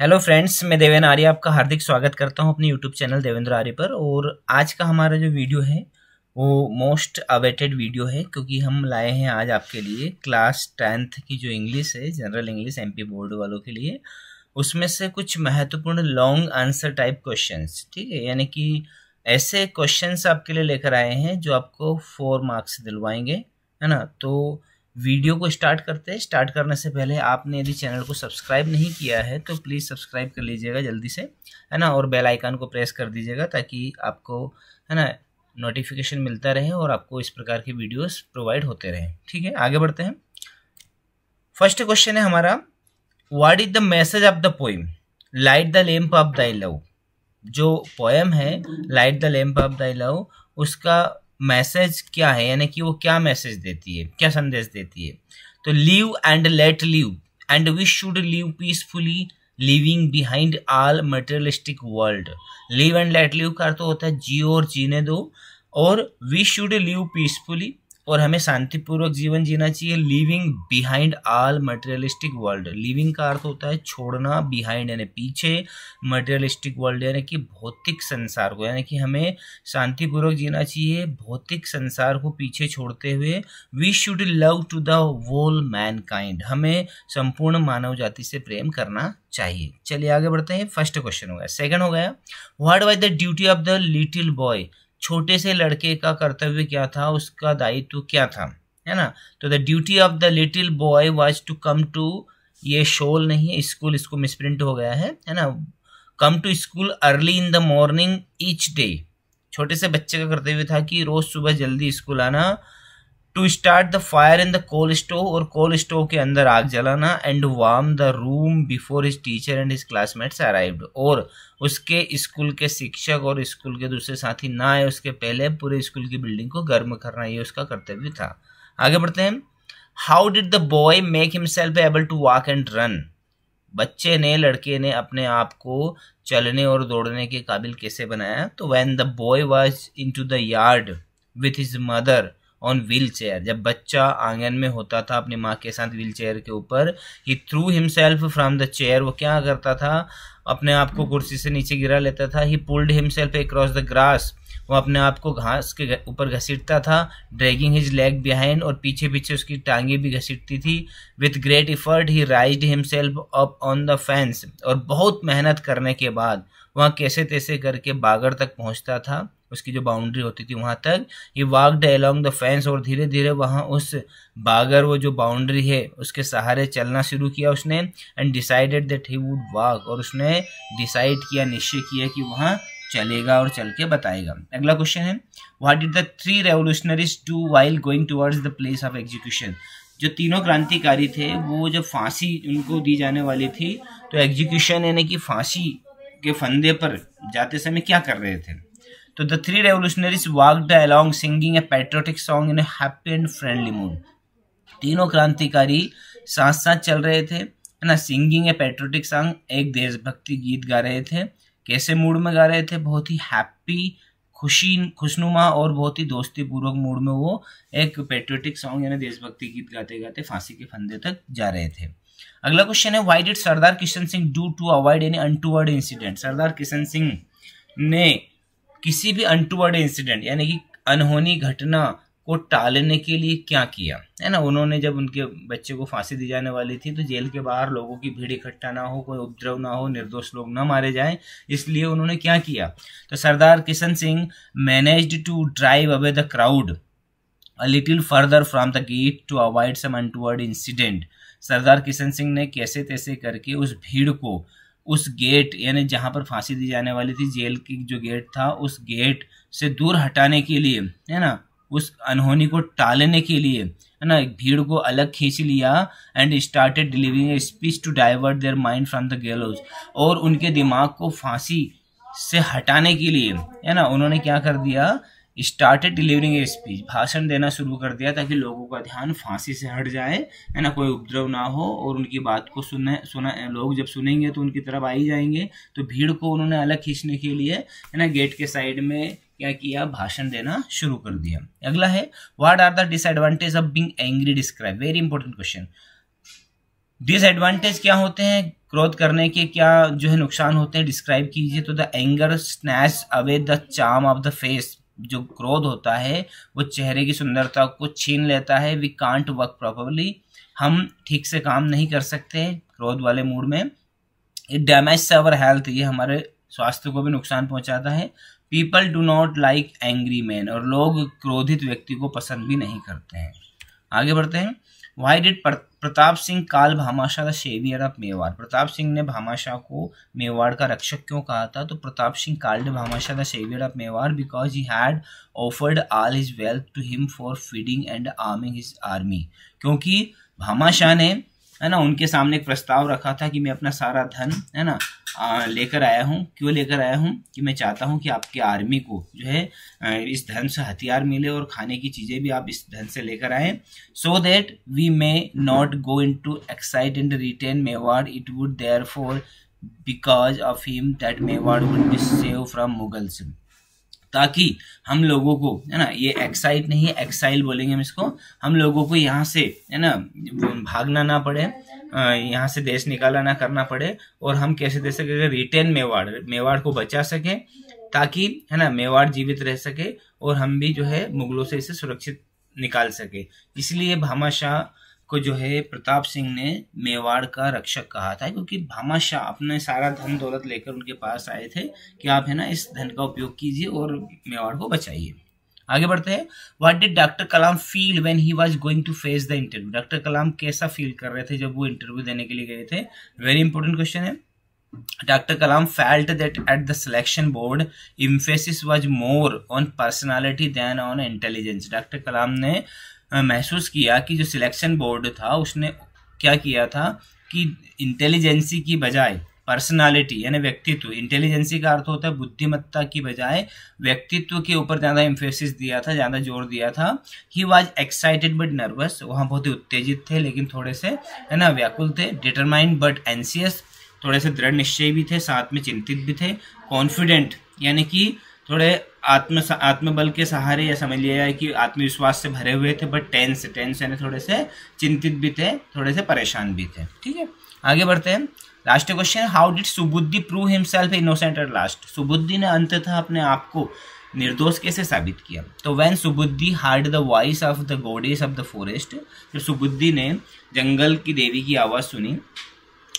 hello friends मैं देवेंद्र आर्य आपका हार्दिक स्वागत करता हूं अपने यूट्यूब चैनल देवेंद्र आर्य पर और आज का हमारा जो वीडियो है वो मोस्ट अवेटेड वीडियो है क्योंकि हम लाए हैं आज आपके लिए क्लास टेंथ की जो इंग्लिश है जनरल इंग्लिश एमपी बोर्ड वालों के लिए उसमें से कुछ महत्वपूर्ण लॉन्ग आंसर टाइप क्वेश्चन ठीक है यानी कि ऐसे क्वेश्चन आपके लिए लेकर आए हैं जो आपको फोर मार्क्स दिलवाएंगे है ना तो वीडियो को स्टार्ट करते हैं स्टार्ट करने से पहले आपने यदि चैनल को सब्सक्राइब नहीं किया है तो प्लीज़ सब्सक्राइब कर लीजिएगा जल्दी से है ना और बेल आइकन को प्रेस कर दीजिएगा ताकि आपको है ना नोटिफिकेशन मिलता रहे और आपको इस प्रकार के वीडियोस प्रोवाइड होते रहें ठीक है आगे बढ़ते हैं फर्स्ट क्वेश्चन है हमारा what is the message of the poem light the lamp of thy love जो पोएम है light the lamp of thy love उसका मैसेज क्या है यानी कि वो क्या मैसेज देती है क्या संदेश देती है तो live and let live and we should live peacefully living behind all materialistic world live and let live का अर्थ होता है जियो और जीने दो और वी शुड लिव पीसफुली और हमें शांतिपूर्वक जीवन जीना चाहिए living behind all materialistic world living का अर्थ होता है छोड़ना बिहाइंड यानी पीछे मटेरियलिस्टिक वर्ल्ड यानी कि भौतिक संसार को यानी कि हमें शांतिपूर्वक जीना चाहिए भौतिक संसार को पीछे छोड़ते हुए we should love to the whole mankind हमें संपूर्ण मानव जाति से प्रेम करना चाहिए चलिए आगे बढ़ते हैं फर्स्ट क्वेश्चन हो गया सेकेंड हो गया what was the duty of the little boy छोटे से लड़के का कर्तव्य क्या था उसका दायित्व क्या था है ना तो the duty of the little boy was to come to ये शोल नहीं है स्कूल इसको मिसप्रिंट हो गया है है ना come to school early in the morning each day छोटे से बच्चे का कर्तव्य था कि रोज़ सुबह जल्दी स्कूल आना to start the fire in the coal stove और कोल स्टोव के अंदर आग जलाना and warm the room before his teacher and his classmates arrived और उसके स्कूल के शिक्षक और स्कूल के दूसरे साथी ना आए उसके पहले पूरे स्कूल की बिल्डिंग को गर्म करना ये उसका कर्तव्य था आगे बढ़ते हैं how did the boy make himself able to walk and run बच्चे ने लड़के ने अपने आप को चलने और दौड़ने के काबिल कैसे बनाया तो when the boy was in to the yard with his mother on wheelchair जब बच्चा आंगन में होता था अपनी माँ के साथ व्हील चेयर के ऊपर he threw himself from the chair वो क्या करता था अपने आप को कुर्सी से नीचे गिरा लेता था he pulled himself across the grass वो अपने आप को घास के ऊपर घसीटता था ड्रैगिंग हिज लेग बिहाइंड और पीछे पीछे उसकी टांगे भी घसीटती थी with great effort he rise himself up on the fence और बहुत मेहनत करने के बाद वहाँ कैसे तैसे करके बागड़ तक पहुँचता था उसकी जो बाउंड्री होती थी वहाँ तक ये वाकड अलॉन्ग द फेंस और धीरे धीरे वहाँ उस बागर वो जो बाउंड्री है उसके सहारे चलना शुरू किया उसने and decided that he would walk और उसने डिसाइड किया निश्चय किया कि वहाँ चलेगा और चल के बताएगा अगला क्वेश्चन है what did the three revolutionaries do while going towards the place of execution जो तीनों क्रांतिकारी थे वो जब फांसी उनको दी जाने वाली थी तो एग्जीक्यूशन यानी कि फांसी के फंदे पर जाते समय क्या कर रहे थे तो the three revolutionaries walked along singing a patriotic song in a happy and friendly mood तीनों क्रांतिकारी साथ साथ चल रहे थे है ना सिंगिंग ए पेट्रोटिक सॉन्ग एक देशभक्ति गीत गा रहे थे कैसे मूड में गा रहे थे बहुत ही हैप्पी खुशी खुशनुमा और बहुत ही दोस्ती पूर्वक मूड में वो एक पेट्रोटिक सॉन्ग यानी देशभक्ति गीत गाते गाते फांसी के फंदे तक जा रहे थे अगला क्वेश्चन है why did Sardar Kishan Singh do to avoid any untoward incident Sardar Kishan Singh ने किसी भी अनटूवर्ड इंसिडेंट यानी कि अनहोनी घटना को टालने के लिए क्या किया है ना उन्होंने जब उनके बच्चे को फांसी दी जाने वाली थी तो जेल के बाहर लोगों की भीड़ इकट्ठा ना हो कोई उपद्रव ना हो निर्दोष लोग ना मारे जाएं इसलिए उन्होंने क्या किया तो Sardar Kishan Singh manage to drive away the crowd a little further from the gate to avoid some untoward incident Sardar Kishan Singh ने कैसे तैसे करके उस भीड़ को उस गेट यानी जहाँ पर फांसी दी जाने वाली थी जेल की जो गेट था उस गेट से दूर हटाने के लिए है ना उस अनहोनी को टालने के लिए है ना भीड़ को अलग खींच लिया and started delivering speech to divert their mind from the gallows और उनके दिमाग को फांसी से हटाने के लिए है ना उन्होंने क्या कर दिया स्टार्टेड डिलीवरिंग ए स्पीच भाषण देना शुरू कर दिया ताकि लोगों का ध्यान फांसी से हट जाए है ना कोई उपद्रव ना हो और उनकी बात को सुने सुना लोग जब सुनेंगे तो उनकी तरफ आ ही जाएंगे तो भीड़ को उन्होंने अलग खींचने के लिए है ना गेट के साइड में क्या किया भाषण देना शुरू कर दिया अगला है what are the disadvantage of being angry describe very important question disadvantage क्या होते हैं क्रोध करने के क्या जो है नुकसान होते हैं डिस्क्राइब कीजिए तो the anger snatch away the charm of the face जो क्रोध होता है वो चेहरे की सुंदरता को छीन लेता है वी कांट वर्क प्रॉपरली हम ठीक से काम नहीं कर सकते क्रोध वाले मूड में इट डैमेज से अवर हेल्थ ये हमारे स्वास्थ्य को भी नुकसान पहुंचाता है people do not like angry man और लोग क्रोधित व्यक्ति को पसंद भी नहीं करते हैं आगे बढ़ते हैं Y डिट Pratap Singh call Bhamashah the saviour of Mewar Pratap Singh ने भामाशाह को मेवाड़ का रक्षक क्यों कहा था तो Pratap Singh called Bhamashah the saviour of Mewar because he had offered all his wealth to him for feeding and arming his army क्योंकि भामाशाह ने है ना उनके सामने एक प्रस्ताव रखा था कि मैं अपना सारा धन है ना लेकर आया हूँ क्यों लेकर आया हूँ कि मैं चाहता हूँ कि आपके आर्मी को जो है इस धन से हथियार मिले और खाने की चीज़ें भी आप इस धन से लेकर आए so that we may not go into exile and retain Mewar it would therefore because of him that Mewar would be save from Mughals ताकि हम लोगों को है ना ये एक्साइट नहीं है एक्साइल बोलेंगे हम इसको हम लोगों को यहाँ से है ना भागना ना पड़े यहाँ से देश निकाला ना करना पड़े और हम कैसे दे सके रिटेन मेवाड़ मेवाड़ को बचा सके ताकि है ना मेवाड़ जीवित रह सके और हम भी जो है मुगलों से इसे सुरक्षित निकाल सके इसलिए भामाशाह को जो है प्रताप सिंह ने मेवाड़ का रक्षक कहा था क्योंकि भामाशाह अपने सारा धन दौलत लेकर उनके पास आए थे कि आप है ना इस धन का उपयोग कीजिए और मेवाड़ को बचाइए आगे बढ़ते हैं what did doctor Kalam feel when he was going to face the interview doctor Kalam कैसा फील कर रहे थे जब वो इंटरव्यू देने के लिए गए थे वेरी इंपॉर्टेंट क्वेश्चन है doctor Kalam felt that at the selection board emphasis was more on personality than on intelligence doctor Kalam ने महसूस किया कि जो सिलेक्शन बोर्ड था उसने क्या किया था कि इंटेलिजेंसी की बजाय पर्सनालिटी यानी व्यक्तित्व इंटेलिजेंसी का अर्थ होता है बुद्धिमत्ता की बजाय व्यक्तित्व के ऊपर ज़्यादा इम्फेसिस दिया था ज़्यादा जोर दिया था he was excited but nervous वहाँ बहुत ही उत्तेजित थे लेकिन थोड़े से है ना व्याकुल थे डिटरमाइंड बट एनसीएस थोड़े से दृढ़ निश्चय भी थे साथ में चिंतित भी थे कॉन्फिडेंट यानी कि थोड़े आत्म आत्मबल के सहारे या समझ लिया जाए कि आत्मविश्वास से भरे हुए थे बट टेंस टेंस यानी थोड़े से चिंतित भी थे थोड़े से परेशान भी थे ठीक है आगे बढ़ते हैं last question how did Subuddhi prove himself innocent at last Subuddhi ने अंततः अपने आप को निर्दोष कैसे साबित किया तो when Subuddhi heard the voice of the goddess of the forest जब सुबुद्धि ने जंगल की देवी की आवाज़ सुनी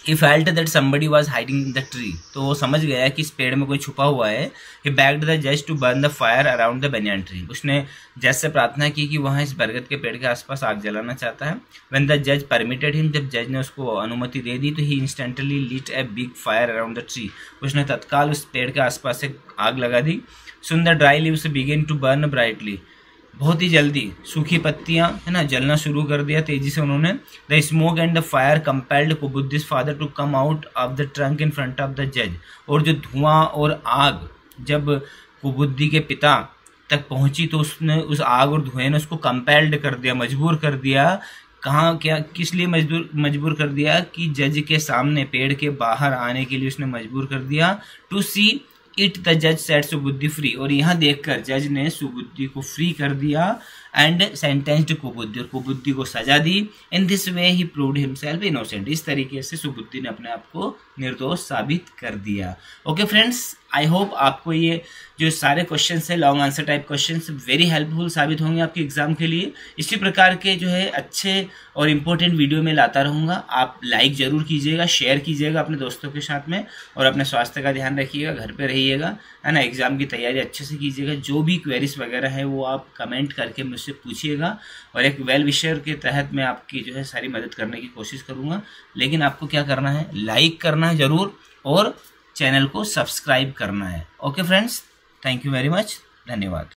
he felt that somebody was hiding the tree तो वो समझ गया कि इस पेड़ में कोई छुपा हुआ है he begged the judge to burn the fire around the banyan tree उसने जज से प्रार्थना की कि वहाँ इस बरगद के पेड़ के आसपास आग जलाना चाहता है वेन द जज परमिटेड हिम जब जज ने उसको अनुमति दे दी तो he instantly lit a big fire around the tree उसने तत्काल उस पेड़ के आसपास एक आग लगा दी soon the dry leaves began to burn brightly बहुत ही जल्दी सूखी पत्तियां है ना जलना शुरू कर दिया तेजी से उन्होंने the smoke and the fire compelled Kubuddhi's father to come out of the trunk in front of the जज और जो धुआं और आग जब कुबुद्धि के पिता तक पहुंची तो उसने उस आग और धुएं ने उसको कंपेल्ड कर दिया मजबूर कर दिया कहाँ क्या किस लिए मजबूर मजबूर कर दिया कि जज के सामने पेड़ के बाहर आने के लिए उसने मजबूर कर दिया टू सी इट द जज सेट सुबुद्धि फ्री और यहाँ देखकर जज ने सुबुद्धि को फ्री कर दिया एंड सेंटेंस्ड कुबुद्धि और कुबुद्धि को सजा दी in this way he prove himself innocent इस तरीके से सुबुद्धि ने अपने आप को निर्दोष साबित कर दिया ओके फ्रेंड्स आई होप आपको ये जो सारे क्वेश्चन है long answer type question very helpful साबित होंगे आपके एग्जाम के लिए इसी प्रकार के जो है अच्छे और इम्पोर्टेंट वीडियो में लाता रहूँगा आप लाइक ज़रूर कीजिएगा शेयर कीजिएगा अपने दोस्तों के साथ में और अपने स्वास्थ्य का ध्यान रखिएगा घर पर रहिएगा है ना एग्ज़ाम की तैयारी अच्छे से कीजिएगा जो भी क्वेरीज वगैरह है वो आप कमेंट करके मुझसे पूछिएगा और एक वेल विशर के तहत मैं आपकी जो है सारी मदद करने की कोशिश करूँगा लेकिन आपको क्या करना है लाइक करना है ज़रूर और चैनल को सब्सक्राइब करना है okay friends thank you very much धन्यवाद